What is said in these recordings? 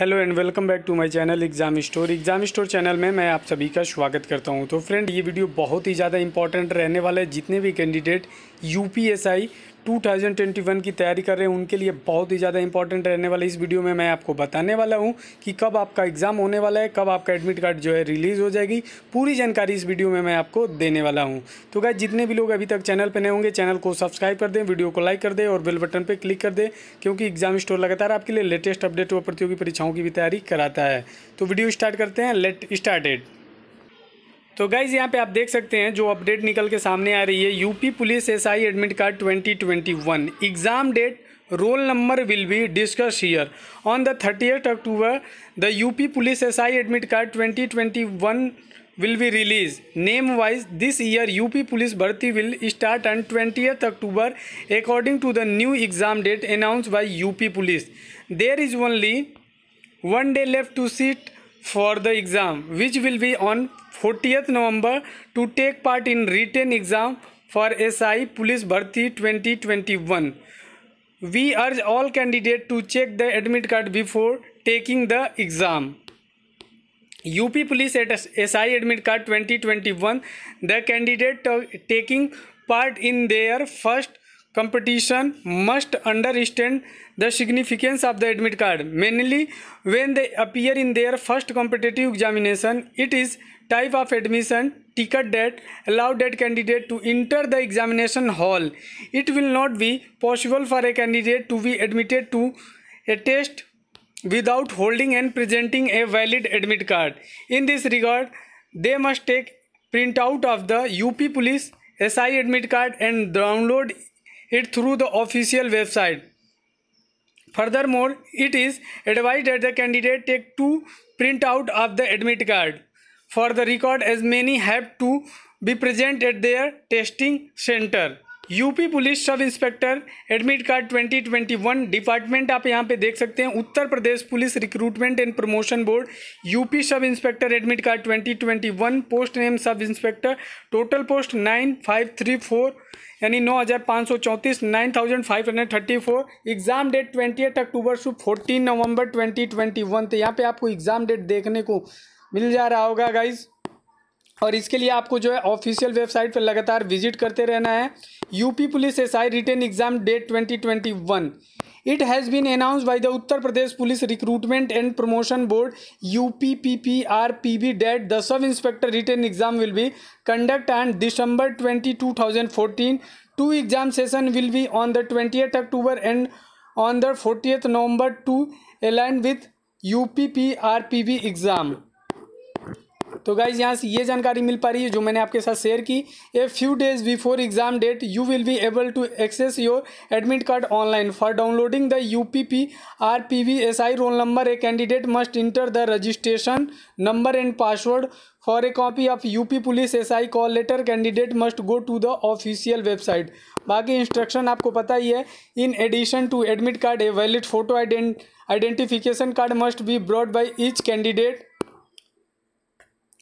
Hello and welcome back to my channel exam store exam store channel में मैं आप सभी का स्वागत करता हूं तो फ्रेंड ये वीडियो बहुत ही ज़्यादा इंपॉर्टेंट रहने वाला है जितने भी कैंडिडेट यूपीएसआई 2021 की तैयारी कर रहे हैं उनके लिए बहुत ही ज़्यादा इंपॉर्टेंट रहने वाला इस वीडियो में मैं आपको बताने वाला हूँ कि कब आपका एग्ज़ाम होने वाला है कब आपका एडमिट कार्ड जो है रिलीज़ हो जाएगी पूरी जानकारी इस वीडियो में मैं आपको देने वाला हूँ तो गाय जितने भी लोग अभी तक चैनल पर नए होंगे चैनल को सब्सक्राइब कर दें वीडियो को लाइक कर दें और बेल बटन पर क्लिक कर दें क्योंकि एग्जाम स्टोर लगातार आपके लिए लेटेस्ट अपडेट व प्रतियोगी परीक्षाओं की भी तैयारी कराता है तो वीडियो स्टार्ट करते हैं लेट स्टार्टेड तो गाइज यहाँ पे आप देख सकते हैं जो अपडेट निकल के सामने आ रही है UP police S I admit card twenty twenty one exam date roll number will be discuss here on the thirty October the UP police S I admit card twenty twenty one will be release name wise this year U P police भर्ती will start on twenty October according to the new exam date announce by U P police there is only one day left to seat for the exam which will be on 40th November to take part in written exam for SI Police Bharti 2021. We urge all candidates to check the admit card before taking the exam. UP Police at SI Admit Card 2021, the candidate uh, taking part in their first competition must understand the significance of the admit card mainly when they appear in their first competitive examination it is type of admission ticket that allow that candidate to enter the examination hall it will not be possible for a candidate to be admitted to a test without holding and presenting a valid admit card in this regard they must take printout of the up police SI admit card and download it through the official website. Furthermore, it is advised that the candidate take two printout of the admit card for the record as many have to be present at their testing center. UP police sub inspector admit card 2021 department आप यहाँ पे देख सकते हैं Uttar Pradesh police recruitment and promotion board UP sub inspector admit card 2021 post name sub inspector total post nine five three four यानी नौ हज़ार पाँच सौ चौंतीस nine thousand five hundred thirty four exam date twenty eight October से fourteen November twenty twenty one तो यहाँ पे आपको एग्ज़ाम डेट देखने को मिल जा रहा होगा गाइज़ और इसके लिए आपको जो है ऑफिशियल वेबसाइट पर लगातार विजिट करते रहना है UP police S I written exam date 2021 it has been announce by the Uttar Pradesh police recruitment and promotion board U P P P R P B date the sub inspector written exam will be conduct and December twenty two thousand fourteen two exam session will be on the twenty October and on the forty November to align with U P P R P B exam तो guys यहाँ से ये जानकारी मिल पा रही है जो मैंने आपके साथ शेयर की a few days before exam date you will be able to access your admit card online for downloading the U P P R P V S I roll number a candidate must enter the registration number and password for a copy of UP police S I call letter candidate must go to the official website बाकी instruction आपको पता ही है in addition to admit card A valid photo identification card must be brought by each candidate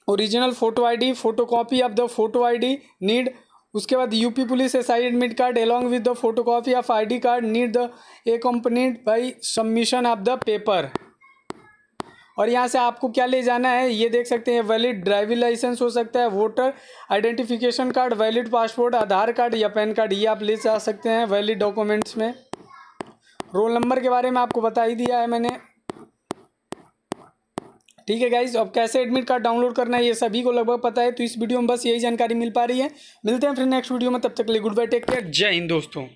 original photo ID photo copy of the photo ID need उसके बाद UP police S I admit card along with the photo copy of ID card need the accompany by submission of the paper और यहाँ से आपको क्या ले जाना है ये देख सकते हैं वैलिड ड्राइविंग लाइसेंस हो सकता है voter identification card valid passport Aadhaar card या पैन कार्ड ये आप ले जा सकते हैं वैलिड डॉक्यूमेंट्स में रोल नंबर के बारे में आपको बता ही दिया है मैंने ठीक है गाइज अब कैसे एडमिट कार्ड डाउनलोड करना है ये सभी को लगभग पता है तो इस वीडियो में बस यही जानकारी मिल पा रही है मिलते हैं फिर नेक्स्ट वीडियो में तब तक ले गुड बाय टेक केयर जय हिंद दोस्तों